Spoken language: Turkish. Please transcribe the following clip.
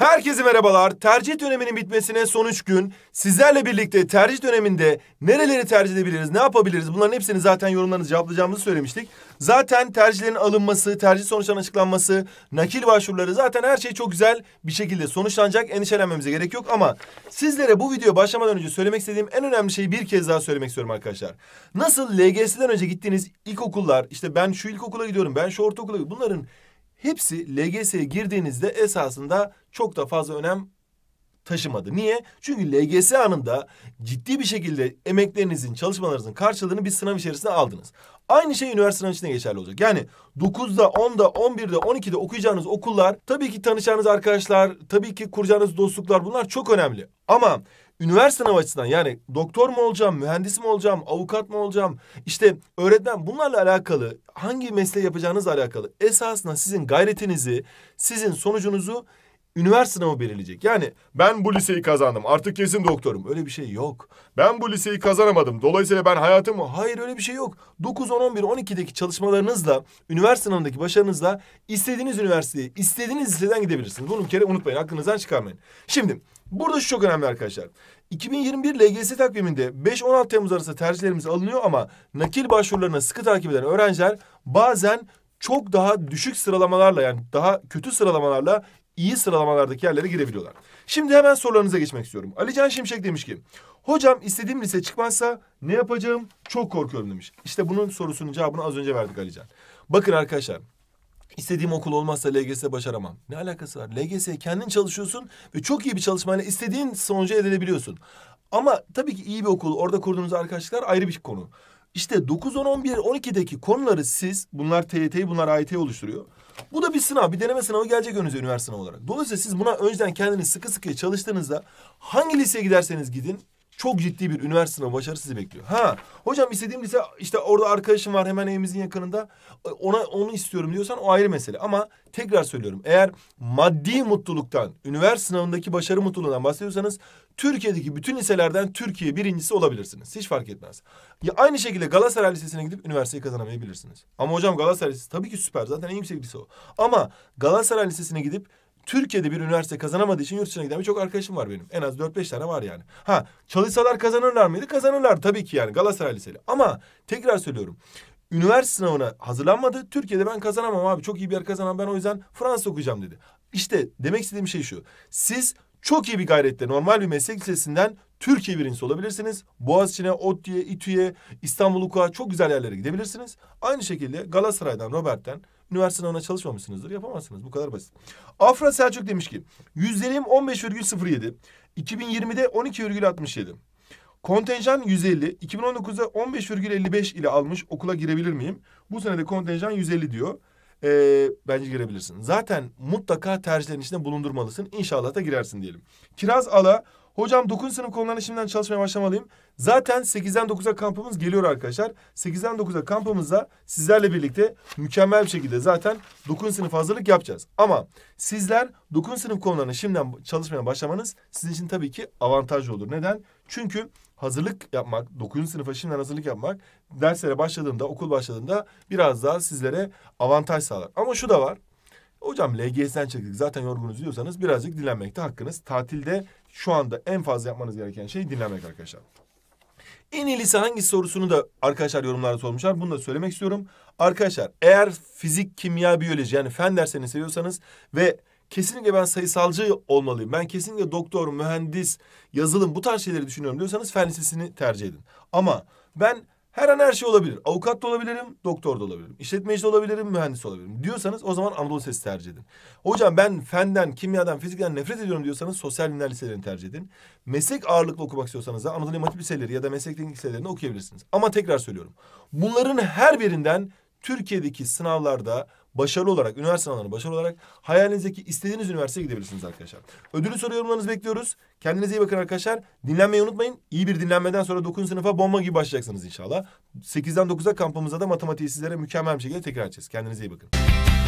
Herkese merhabalar. Tercih döneminin bitmesine son üç gün sizlerle birlikte tercih döneminde nereleri tercih edebiliriz, ne yapabiliriz? Bunların hepsini zaten yorumlarınızı cevaplayacağımızı söylemiştik. Zaten tercihlerin alınması, tercih sonuçlarının açıklanması, nakil başvuruları zaten her şey çok güzel bir şekilde sonuçlanacak. Endişelenmemize gerek yok ama sizlere bu video başlamadan önce söylemek istediğim en önemli şeyi bir kez daha söylemek istiyorum arkadaşlar. Nasıl LGS'den önce gittiğiniz ilkokullar, işte ben şu ilkokula gidiyorum, ben şu ortaokula gidiyorum. Bunların Hepsi LGS'ye girdiğinizde esasında çok da fazla önem taşımadı. Niye? Çünkü LGS anında ciddi bir şekilde emeklerinizin, çalışmalarınızın karşılığını bir sınav içerisinde aldınız. Aynı şey üniversite sınavı için geçerli olacak. Yani 9'da, 10'da, 11'de, 12'de okuyacağınız okullar, tabii ki tanışacağınız arkadaşlar, tabii ki kuracağınız dostluklar bunlar çok önemli. Ama üniversite sınavı açısından yani doktor mu olacağım, mühendis mi olacağım, avukat mı olacağım, işte öğretmen bunlarla alakalı, hangi mesleği yapacağınızla alakalı esasında sizin gayretinizi, sizin sonucunuzu üniversite sınavı belirleyecek. Yani ben bu liseyi kazandım artık kesin doktorum. Öyle bir şey yok. Ben bu liseyi kazanamadım. Dolayısıyla ben hayatım. Hayır öyle bir şey yok. 9, 10, 11, 12'deki çalışmalarınızla, üniversite sınavındaki başarınızla istediğiniz üniversiteye, istediğiniz liseden gidebilirsiniz. Bunu bir kere unutmayın. Aklınızdan çıkarmayın. Şimdi burada şu çok önemli arkadaşlar. 2021 LGS takviminde 5-16 Temmuz arası tercihlerimiz alınıyor ama nakil başvurularına sıkı takip eden öğrenciler bazen çok daha düşük sıralamalarla yani daha kötü sıralamalarla iyi sıralamalardaki yerlere girebiliyorlar. Şimdi hemen sorularınıza geçmek istiyorum. Alican Şimşek demiş ki hocam istediğim lise çıkmazsa ne yapacağım çok korkuyorum demiş. İşte bunun sorusunun cevabını az önce verdik Alican. Bakın arkadaşlar istediğim okul olmazsa LGS başaramam. Ne alakası var? LGS'ye kendin çalışıyorsun ve çok iyi bir çalışmayla istediğin sonucu elde edebiliyorsun. Ama tabii ki iyi bir okul, orada kurduğunuz arkadaşlar ayrı bir konu. İşte 9, 10, 11, 12'deki konuları siz, bunlar TYT'yi, bunlar AYT'yi oluşturuyor. Bu da bir sınav, bir deneme sınavı gelecek önünüze üniversite olarak. Dolayısıyla siz buna önceden kendiniz sıkı sıkıya çalıştığınızda hangi liseye giderseniz gidin çok ciddi bir üniversite sınavı başarı sizi bekliyor. Ha hocam istediğim lise işte orada arkadaşım var hemen evimizin yakınında ona onu istiyorum diyorsan o ayrı mesele. Ama tekrar söylüyorum eğer maddi mutluluktan üniversite sınavındaki başarı mutluluğundan bahsediyorsanız Türkiye'deki bütün liselerden Türkiye birincisi olabilirsiniz. Hiç fark etmez. Ya aynı şekilde Galatasaray Lisesi'ne gidip üniversiteyi kazanamayabilirsiniz. Ama hocam Galatasaray Lisesi tabii ki süper zaten en yüksek lise o. Ama Galatasaray Lisesi'ne gidip Türkiye'de bir üniversite kazanamadığı için yurt dışına giden birçok arkadaşım var benim. En az dört beş tane var yani. Ha çalışsalar kazanırlar mıydı? Kazanırlar tabii ki yani Galatasaray Liseli. Ama tekrar söylüyorum. Üniversite sınavına hazırlanmadı. Türkiye'de ben kazanamam abi. Çok iyi bir yer kazanan ben o yüzden Fransa okuyacağım dedi. İşte demek istediğim şey şu. Siz çok iyi bir gayretle normal bir meslek lisesinden Türkiye birincisi olabilirsiniz. Boğaziçi'ne, ODTÜ'ye, İTÜ'ye, İstanbul Hukuk'a çok güzel yerlere gidebilirsiniz. Aynı şekilde Galatasaray'dan, Robert'ten üniversite sınavına çalışmamışsınızdır. Yapamazsınız. Bu kadar basit. Afra Selçuk demiş ki yüzdeliğim 15,07. 2020'de 12,67. Kontenjan 150. 2019'da 15,55 ile almış okula girebilir miyim? Bu sene de kontenjan 150 diyor. Ee, bence girebilirsin. Zaten mutlaka tercihlerin içinde bulundurmalısın. İnşallah da girersin diyelim. Kiraz Ala Hocam 9. sınıf konularına şimdiden çalışmaya başlamalıyım. Zaten 8'den 9'a kampımız geliyor arkadaşlar. 8'den 9'a kampımızda sizlerle birlikte mükemmel bir şekilde zaten 9. sınıf hazırlık yapacağız. Ama sizler 9. sınıf konularına şimdiden çalışmaya başlamanız sizin için tabii ki avantajlı olur. Neden? Çünkü hazırlık yapmak, 9. sınıfa şimdiden hazırlık yapmak derslere başladığında, okul başladığında biraz daha sizlere avantaj sağlar. Ama şu da var. Hocam LGS'den çektik zaten yorgunuz diyorsanız birazcık dinlenmekte hakkınız. Tatilde şu anda en fazla yapmanız gereken şey dinlemek arkadaşlar. En iyisi hangi sorusunu da arkadaşlar yorumlarda sormuşlar. Bunu da söylemek istiyorum. Arkadaşlar eğer fizik, kimya, biyoloji yani fen derslerini seviyorsanız ve kesinlikle ben sayısalcı olmalıyım. Ben kesinlikle doktor, mühendis, yazılım bu tarz şeyleri düşünüyorum diyorsanız fen lisesini tercih edin. Ama ben her an her şey olabilir. Avukat da olabilirim, doktor da olabilirim. İşletmeci de olabilirim, mühendis olabilirim diyorsanız o zaman Anadolu Lisesi tercih edin. Hocam ben fenden, kimyadan, fizikten nefret ediyorum diyorsanız sosyal bilimler liselerini tercih edin. Meslek ağırlıklı okumak istiyorsanız da Anadolu İmam Hatip liseleri ya da meslek teknik liselerini okuyabilirsiniz. Ama tekrar söylüyorum. Bunların her birinden Türkiye'deki sınavlarda başarılı olarak, üniversite sınavlarında başarılı olarak hayalinizdeki istediğiniz üniversiteye gidebilirsiniz arkadaşlar. Ödülü soru yorumlarınızı bekliyoruz. Kendinize iyi bakın arkadaşlar. Dinlenmeyi unutmayın. İyi bir dinlenmeden sonra 9. sınıfa bomba gibi başlayacaksınız inşallah. 8'den 9'a kampımızda da matematiği sizlere mükemmel bir şekilde tekrar edeceğiz. Kendinize iyi bakın.